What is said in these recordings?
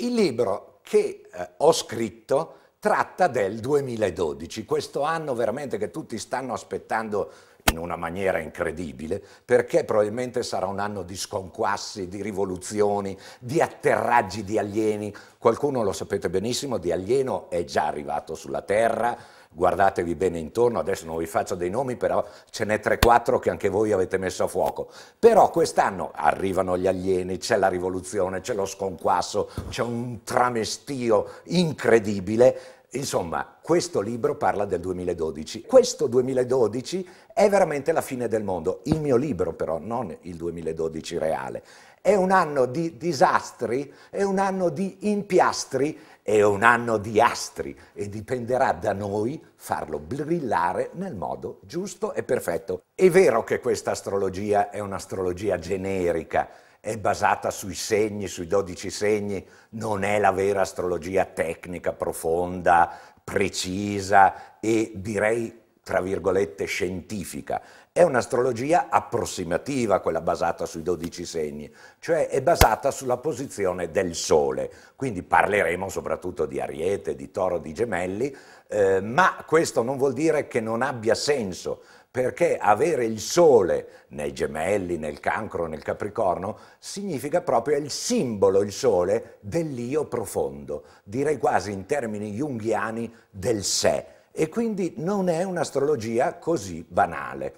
Il libro che eh, ho scritto tratta del 2012, questo anno veramente che tutti stanno aspettando in una maniera incredibile, perché probabilmente sarà un anno di sconquassi, di rivoluzioni, di atterraggi di alieni. Qualcuno lo sapete benissimo, di alieno è già arrivato sulla Terra, guardatevi bene intorno, adesso non vi faccio dei nomi, però ce n'è 3-4 che anche voi avete messo a fuoco. Però quest'anno arrivano gli alieni, c'è la rivoluzione, c'è lo sconquasso, c'è un tramestio incredibile Insomma, questo libro parla del 2012. Questo 2012 è veramente la fine del mondo. Il mio libro però, non il 2012 reale. È un anno di disastri, è un anno di impiastri, è un anno di astri e dipenderà da noi farlo brillare nel modo giusto e perfetto. È vero che questa astrologia è un'astrologia generica, è basata sui segni, sui dodici segni, non è la vera astrologia tecnica, profonda, precisa e direi, tra virgolette, scientifica. È un'astrologia approssimativa, quella basata sui dodici segni, cioè è basata sulla posizione del Sole. Quindi parleremo soprattutto di Ariete, di Toro, di Gemelli, eh, ma questo non vuol dire che non abbia senso perché avere il sole nei gemelli, nel cancro, nel capricorno, significa proprio il simbolo, il sole, dell'io profondo, direi quasi in termini junghiani del sé, e quindi non è un'astrologia così banale.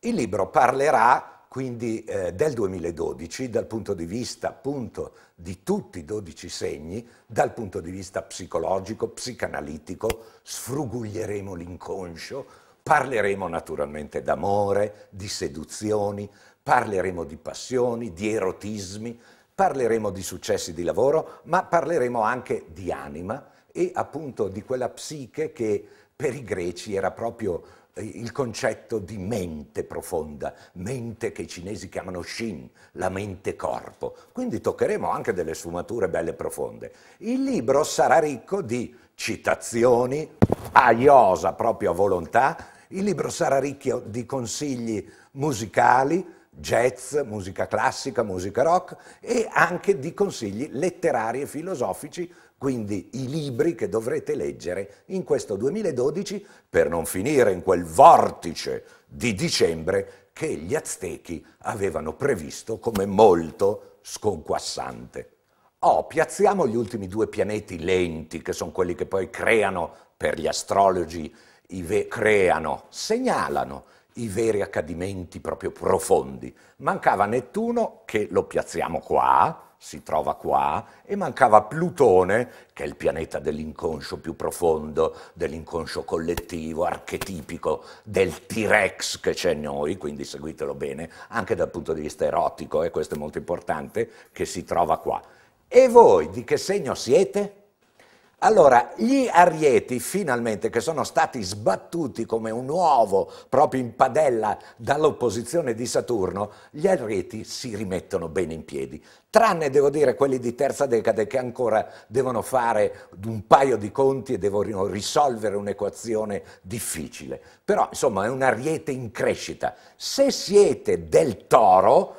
Il libro parlerà quindi eh, del 2012 dal punto di vista appunto di tutti i 12 segni, dal punto di vista psicologico, psicanalitico, sfruguglieremo l'inconscio, Parleremo naturalmente d'amore, di seduzioni, parleremo di passioni, di erotismi, parleremo di successi di lavoro, ma parleremo anche di anima e appunto di quella psiche che per i greci era proprio eh, il concetto di mente profonda, mente che i cinesi chiamano shin, la mente corpo. Quindi toccheremo anche delle sfumature belle profonde. Il libro sarà ricco di citazioni, aiosa proprio a volontà, il libro sarà ricco di consigli musicali, jazz, musica classica, musica rock e anche di consigli letterari e filosofici, quindi i libri che dovrete leggere in questo 2012 per non finire in quel vortice di dicembre che gli aztechi avevano previsto come molto sconquassante. Oh, piazziamo gli ultimi due pianeti lenti, che sono quelli che poi creano per gli astrologi creano, segnalano i veri accadimenti proprio profondi. Mancava Nettuno, che lo piazziamo qua, si trova qua, e mancava Plutone, che è il pianeta dell'inconscio più profondo, dell'inconscio collettivo, archetipico, del T-Rex che c'è in noi, quindi seguitelo bene, anche dal punto di vista erotico, e questo è molto importante, che si trova qua. E voi di che segno siete? Allora, gli arieti finalmente, che sono stati sbattuti come un uovo proprio in padella dall'opposizione di Saturno, gli arieti si rimettono bene in piedi, tranne devo dire quelli di terza decade che ancora devono fare un paio di conti e devono risolvere un'equazione difficile. Però, insomma, è un ariete in crescita. Se siete del toro,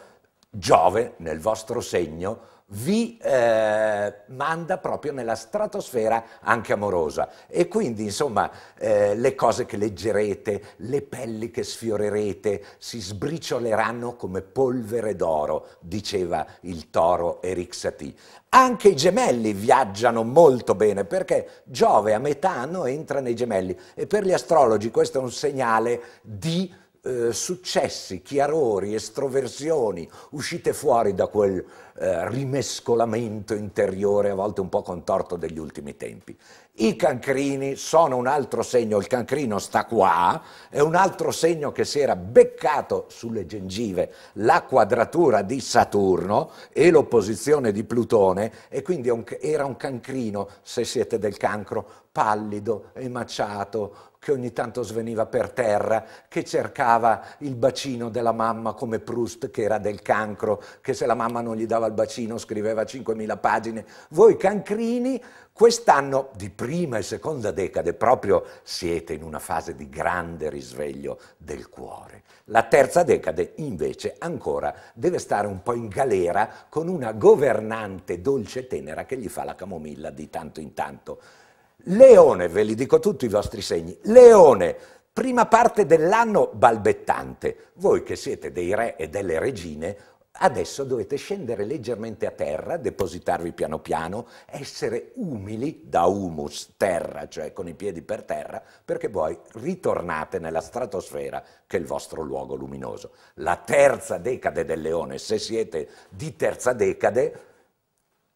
Giove nel vostro segno, vi eh, manda proprio nella stratosfera anche amorosa e quindi insomma eh, le cose che leggerete, le pelli che sfiorerete si sbricioleranno come polvere d'oro, diceva il toro Eric Satie. Anche i gemelli viaggiano molto bene perché Giove a metà anno entra nei gemelli e per gli astrologi questo è un segnale di eh, successi, chiarori, estroversioni, uscite fuori da quel eh, rimescolamento interiore a volte un po' contorto degli ultimi tempi. I cancrini sono un altro segno, il cancrino sta qua, è un altro segno che si era beccato sulle gengive la quadratura di Saturno e l'opposizione di Plutone e quindi era un cancrino, se siete del cancro, pallido, emaciato, che ogni tanto sveniva per terra, che cercava il bacino della mamma come Proust che era del cancro, che se la mamma non gli dava il bacino scriveva 5.000 pagine. Voi cancrini quest'anno di Proust, prima e seconda decade proprio siete in una fase di grande risveglio del cuore. La terza decade invece ancora deve stare un po' in galera con una governante dolce e tenera che gli fa la camomilla di tanto in tanto. Leone, ve li dico tutti i vostri segni, Leone, prima parte dell'anno balbettante, voi che siete dei re e delle regine, Adesso dovete scendere leggermente a terra, depositarvi piano piano, essere umili da humus, terra, cioè con i piedi per terra, perché poi ritornate nella stratosfera che è il vostro luogo luminoso. La terza decade del leone, se siete di terza decade,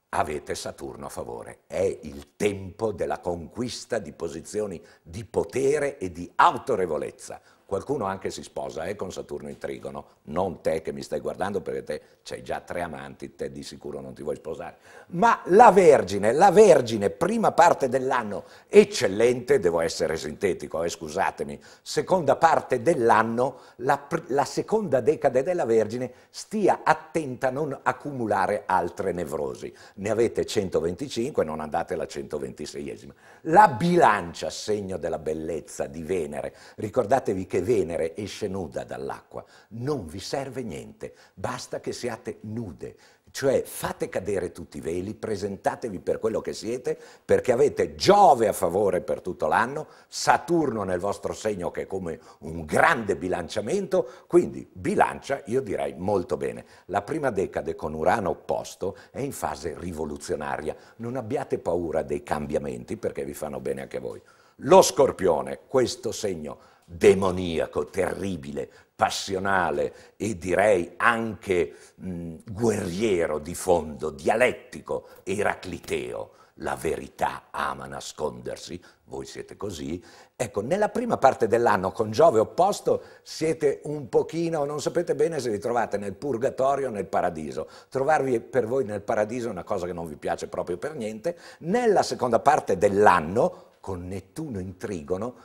avete Saturno a favore. È il tempo della conquista di posizioni di potere e di autorevolezza. Qualcuno anche si sposa eh, con Saturno in trigono, non te che mi stai guardando perché te c'hai già tre amanti, te di sicuro non ti vuoi sposare. Ma la Vergine, la Vergine, prima parte dell'anno, eccellente, devo essere sintetico, eh, scusatemi, seconda parte dell'anno, la, la seconda decade della Vergine, stia attenta a non accumulare altre nevrosi. Ne avete 125, non andate alla 126esima. La bilancia, segno della bellezza di Venere. Ricordatevi che anche Venere esce nuda dall'acqua, non vi serve niente, basta che siate nude, cioè fate cadere tutti i veli, presentatevi per quello che siete, perché avete Giove a favore per tutto l'anno, Saturno nel vostro segno che è come un grande bilanciamento, quindi bilancia io direi molto bene. La prima decade con Urano opposto è in fase rivoluzionaria, non abbiate paura dei cambiamenti perché vi fanno bene anche voi. Lo scorpione, questo segno demoniaco, terribile, passionale e direi anche mh, mm, guerriero di fondo, dialettico, eracliteo. La verità ama nascondersi, voi siete così. Ecco, nella prima parte dell'anno con Giove opposto siete un pochino, non sapete bene se vi trovate nel purgatorio o nel paradiso. Trovarvi per voi nel paradiso è una cosa che non vi piace proprio per niente. Nella seconda parte dell'anno, con Nettuno intrigono,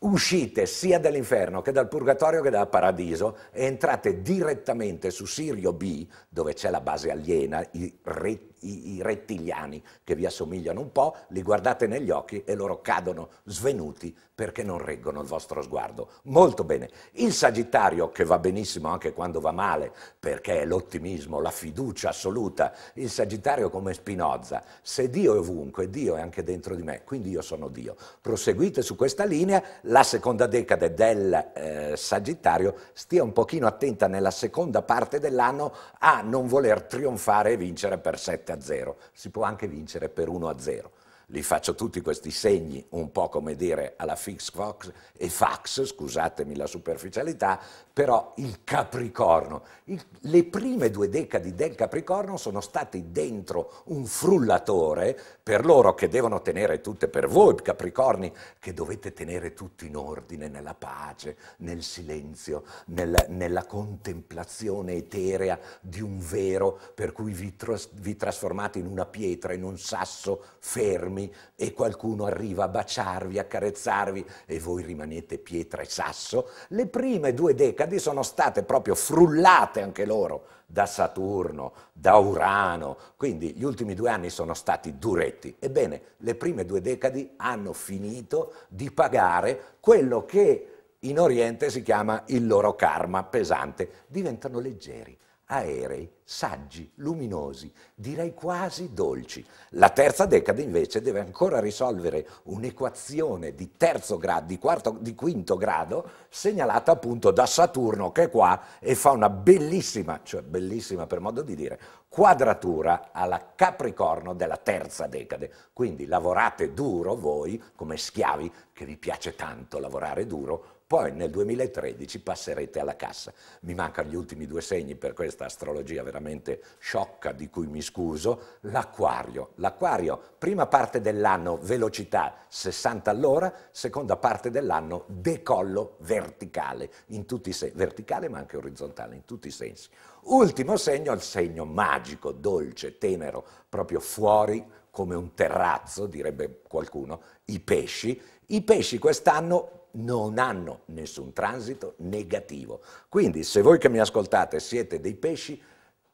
uscite sia dall'inferno che dal purgatorio che dal paradiso e entrate direttamente su Sirio B, dove c'è la base aliena, i re i, i rettiliani che vi assomigliano un po', li guardate negli occhi e loro cadono svenuti perché non reggono il vostro sguardo. Molto bene. Il Sagittario, che va benissimo anche quando va male, perché è l'ottimismo, la fiducia assoluta, il Sagittario come Spinoza, se Dio è ovunque, Dio è anche dentro di me, quindi io sono Dio. Proseguite su questa linea, la seconda decade del eh, Sagittario stia un pochino attenta nella seconda parte dell'anno a non voler trionfare e vincere per sette 7-0, si può anche vincere per 1-0. Li faccio tutti questi segni, un po' come dire alla fix fox e fax, scusatemi la superficialità, però il Capricorno. Il, le prime due decadi del Capricorno sono stati dentro un frullatore per loro che devono tenere tutte, per voi Capricorni, che dovete tenere tutto in ordine, nella pace, nel silenzio, nel, nella contemplazione eterea di un vero, per cui vi, tras, vi trasformate in una pietra, in un sasso, fermi e qualcuno arriva a baciarvi, a carezzarvi e voi rimanete pietra e sasso. Le prime due decadi Pleiadi sono state proprio frullate anche loro da Saturno, da Urano, quindi gli ultimi due anni sono stati duretti. Ebbene, le prime due decadi hanno finito di pagare quello che in Oriente si chiama il loro karma pesante, diventano leggeri aerei, saggi, luminosi, direi quasi dolci. La terza decade invece deve ancora risolvere un'equazione di terzo grado, di, quarto, di quinto grado, segnalata appunto da Saturno che è qua e fa una bellissima, cioè bellissima per modo di dire, quadratura alla Capricorno della terza decade. Quindi lavorate duro voi come schiavi, che vi piace tanto lavorare duro, poi nel 2013 passerete alla cassa. Mi mancano gli ultimi due segni per questa astrologia veramente sciocca di cui mi scuso, l'acquario. L'acquario, prima parte dell'anno velocità 60 all'ora, seconda parte dell'anno decollo verticale, in tutti sen- verticale ma anche orizzontale in tutti i sensi. Ultimo segno, il segno magico, dolce, tenero, proprio fuori come un terrazzo, direbbe qualcuno, i pesci. I pesci quest'anno non hanno nessun transito negativo. Quindi se voi che mi ascoltate siete dei pesci,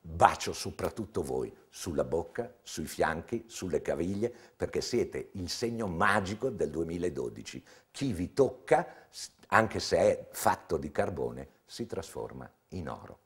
bacio soprattutto voi sulla bocca, sui fianchi, sulle caviglie, perché siete il segno magico del 2012. Chi vi tocca, anche se è fatto di carbone, si trasforma in oro.